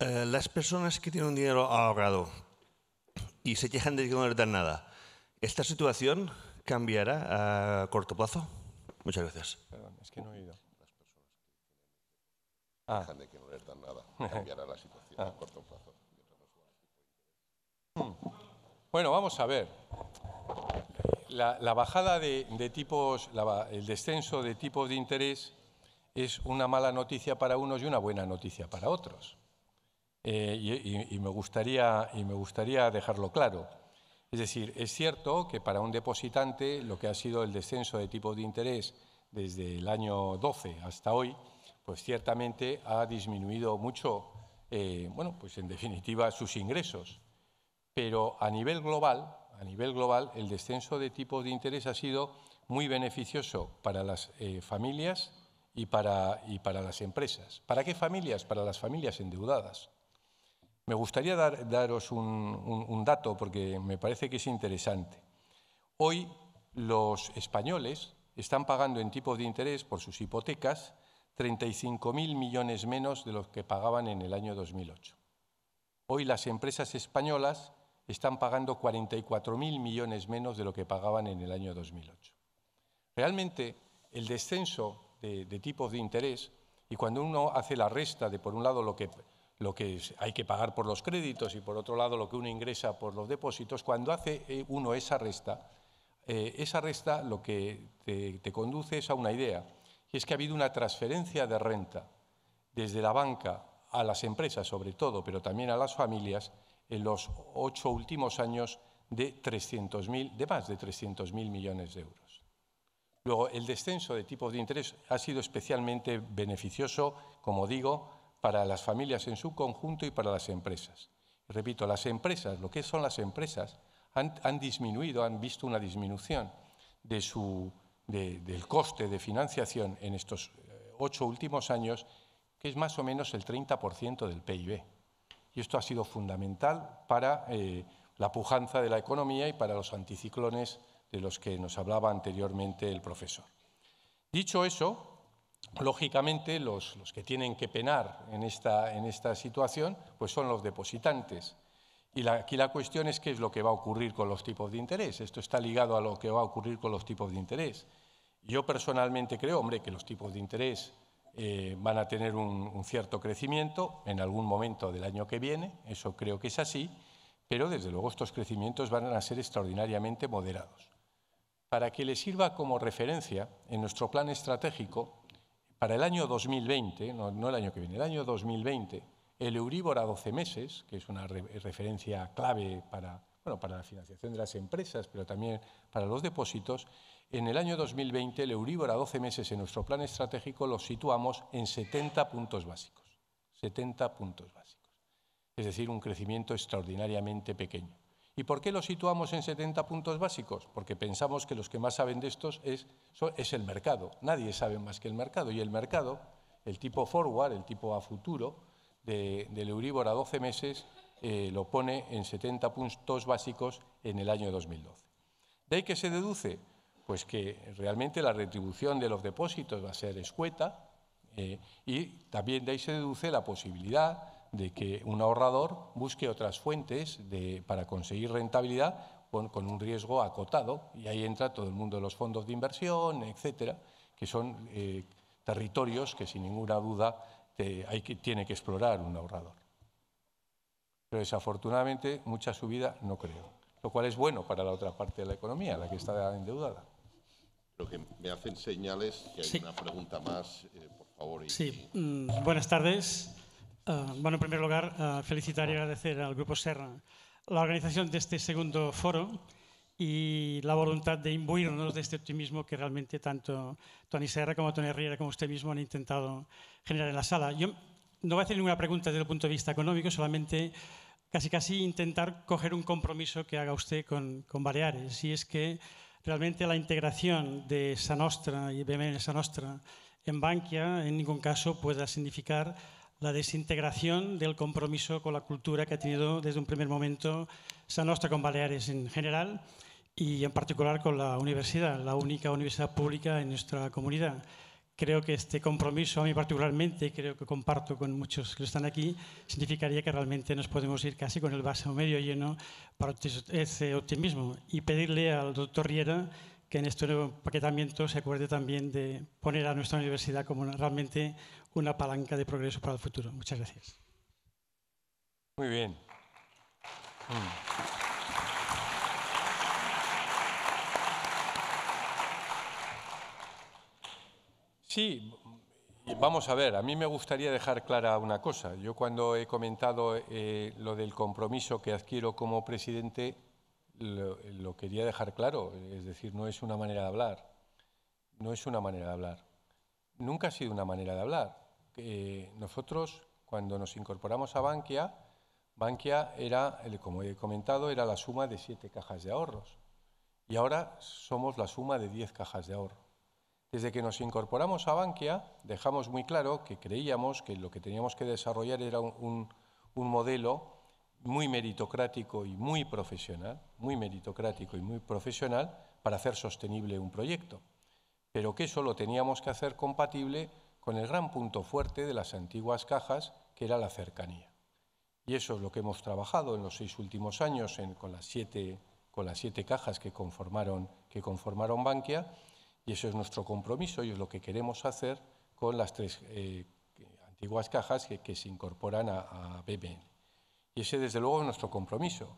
Eh, las personas que tienen dinero ahorrado y se quejan de que no les dan nada, ¿esta situación cambiará a corto plazo? Muchas gracias. Perdón, es que no he oído. Las personas que ah. de que no les dan nada, cambiará la situación a ah. corto plazo. Hmm. Bueno, vamos a ver la, bajada de, tipos, el descenso de tipos de interés es una mala noticia para unos y una buena noticia para otros. Eh, y, me gustaría, y me gustaría dejarlo claro. Es decir, es cierto que para un depositante lo que ha sido el descenso de tipos de interés desde el año 12 hasta hoy, pues ciertamente ha disminuido mucho, eh, bueno, pues en definitiva sus ingresos. Pero a nivel global, a nivel global, el descenso de tipos de interés ha sido muy beneficioso para las eh, familias y para, las empresas. ¿Para qué familias? Para las familias endeudadas. Me gustaría daros un, dato porque me parece que es interesante. Hoy los españoles están pagando en tipos de interés por sus hipotecas 35.000 millones menos de los que pagaban en el año 2008. Hoy las empresas españolas están pagando 44.000 millones menos de lo que pagaban en el año 2008. Realmente, el descenso de, tipos de interés, y cuando uno hace la resta de, por un lado, lo que, lo que hay que pagar por los créditos y, por otro lado, lo que uno ingresa por los depósitos, cuando hace eh, uno esa resta, eh, esa resta lo que te, te conduce es a una idea, y es que ha habido una transferencia de renta desde la banca a las empresas sobre todo, pero también a las familias, en los ocho últimos años de, 300.000, de más de 300.000 millones de euros. Luego, el descenso de tipos de interés ha sido especialmente beneficioso, como digo, para las familias en su conjunto y para las empresas. Repito, las empresas, lo que son las empresas, han, disminuido, han visto una disminución de su, del coste de financiación en estos eh, ocho últimos años, que es más o menos el 30% del PIB. Y esto ha sido fundamental para eh, la pujanza de la economía y para los anticiclones de los que nos hablaba anteriormente el profesor. Dicho eso, lógicamente los, que tienen que penar en esta, situación pues son los depositantes. Y aquí la cuestión es qué es lo que va a ocurrir con los tipos de interés. Esto está ligado a lo que va a ocurrir con los tipos de interés. Yo personalmente creo, hombre, que los tipos de interés eh, van a tener un, cierto crecimiento en algún momento del año que viene, eso creo que es así, pero desde luego estos crecimientos van a ser extraordinariamente moderados. Para que les sirva como referencia, en nuestro plan estratégico, para el año 2020, no, el año que viene, el año 2020, el Euríbora a 12 meses, que es una referencia clave para, para la financiación de las empresas, pero también para los depósitos, en el año 2020, el Euribor a 12 meses en nuestro plan estratégico lo situamos en 70 puntos básicos. 70 puntos básicos. Es decir, un crecimiento extraordinariamente pequeño. ¿Y por qué lo situamos en 70 puntos básicos? Porque pensamos que los que más saben de estos es, el mercado. Nadie sabe más que el mercado. Y el mercado, el tipo forward, el tipo a futuro del Euribor a 12 meses, eh, lo pone en 70 puntos básicos en el año 2012. ¿De ahí que se deduce? pues que realmente la retribución de los depósitos va a ser escueta eh, y también de ahí se deduce la posibilidad de que un ahorrador busque otras fuentes de, para conseguir rentabilidad con, un riesgo acotado y ahí entra todo el mundo de los fondos de inversión, etcétera, que son eh, territorios que sin ninguna duda hay que, tiene que explorar un ahorrador. Pero desafortunadamente mucha subida no creo, lo cual es bueno para la otra parte de la economía, la que está endeudada. Creo que me hacen señales que hay una pregunta más, eh, por favor. sí, mm, buenas tardes. Ah, bueno, en primer lugar, ah, felicitar y agradecer al Grupo Serra la organización de este segundo foro y la voluntad de imbuirnos de este optimismo que realmente tanto Tony Serra como Tony Herrera como usted mismo han intentado generar en la sala. Yo no voy a hacer ninguna pregunta desde el punto de vista económico, solamente casi casi intentar coger un compromiso que haga usted con, con Baleares. Y es que Realmente la integración de Sanostra y BMN Sanostra en Bankia en ningún caso pueda significar la desintegración del compromiso con la cultura que ha tenido desde un primer momento Sanostra con Baleares en general y en particular con la universidad, la única universidad pública en nuestra comunidad. Creo que este compromiso, a mí particularmente, creo que comparto con muchos que están aquí, significaría que realmente nos podemos ir casi con el vaso medio lleno para ese optimismo y pedirle al doctor Riera que en este nuevo empaquetamiento se acuerde también de poner a nuestra universidad como realmente una palanca de progreso para el futuro. Muchas gracias. Muy bien. Mm. Sí, vamos a ver, a mí me gustaría dejar clara una cosa. Yo cuando he comentado eh, lo del compromiso que adquiero como presidente, lo, quería dejar claro, es decir, no es una manera de hablar, no es una manera de hablar. Nunca ha sido una manera de hablar. Eh, nosotros, cuando nos incorporamos a Bankia, Bankia era, como he comentado, era la suma de siete cajas de ahorros y ahora somos la suma de diez cajas de ahorros. Desde que nos incorporamos a Bankia, dejamos muy claro que creíamos que lo que teníamos que desarrollar era un, modelo muy meritocrático y muy profesional, muy meritocrático y muy profesional para hacer sostenible un proyecto, pero que eso lo teníamos que hacer compatible con el gran punto fuerte de las antiguas cajas, que era la cercanía. Y eso es lo que hemos trabajado en los seis últimos años con, las siete, cajas que conformaron, que conformaron Bankia y eso es nuestro compromiso y es lo que queremos hacer con las tres eh, antiguas cajas que, se incorporan a, a, Y ese, desde luego, es nuestro compromiso.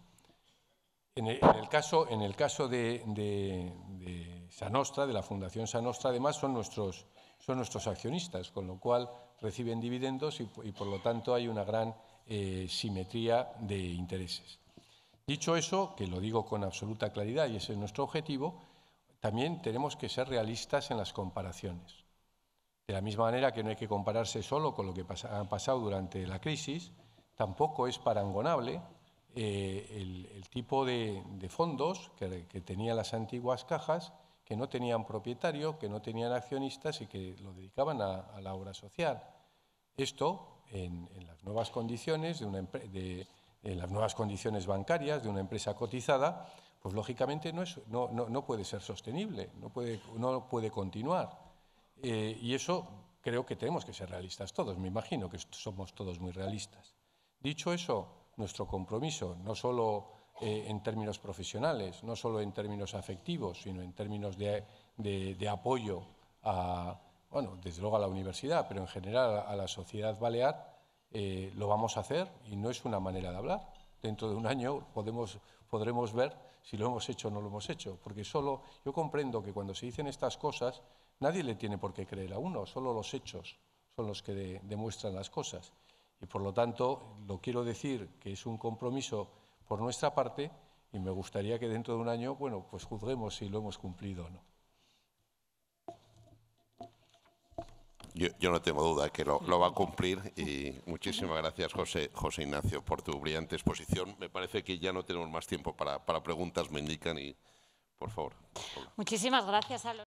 En el, caso, en el caso de, de, Sanostra, de la Fundación Sanostra, además, son nuestros, son nuestros accionistas, con lo cual reciben dividendos y, por lo tanto, hay una gran eh, simetría de intereses. Dicho eso, que lo digo con absoluta claridad y ese es nuestro objetivo, también tenemos que ser realistas en las comparaciones. De la misma manera que no hay que compararse solo con lo que ha pasado durante la crisis, tampoco es parangonable eh, el, tipo de, fondos que, tenían las antiguas cajas, que no tenían propietario, que no tenían accionistas y que lo dedicaban a, la obra social. Esto, en, las nuevas condiciones de las nuevas condiciones bancarias de una empresa cotizada, pues lógicamente no, no, puede ser sostenible, no puede, no puede continuar. Eh, y eso creo que tenemos que ser realistas todos, me imagino que somos todos muy realistas. Dicho eso, nuestro compromiso, no solo eh, en términos profesionales, no solo en términos afectivos, sino en términos de, apoyo a, bueno, desde luego a la universidad, pero en general a la sociedad balear, eh, lo vamos a hacer y no es una manera de hablar. Dentro de un año podemos, podremos ver si lo hemos hecho o no lo hemos hecho, porque solo yo comprendo que cuando se dicen estas cosas nadie le tiene por qué creer a uno, solo los hechos son los que demuestran las cosas. Y por lo tanto, lo quiero decir que es un compromiso por nuestra parte y me gustaría que dentro de un año, bueno, pues juzguemos si lo hemos cumplido o no. Yo, no tengo duda que lo, va a cumplir y muchísimas gracias, José, José Ignacio, por tu brillante exposición. Me parece que ya no tenemos más tiempo para, preguntas, me indican y por favor. Muchísimas gracias a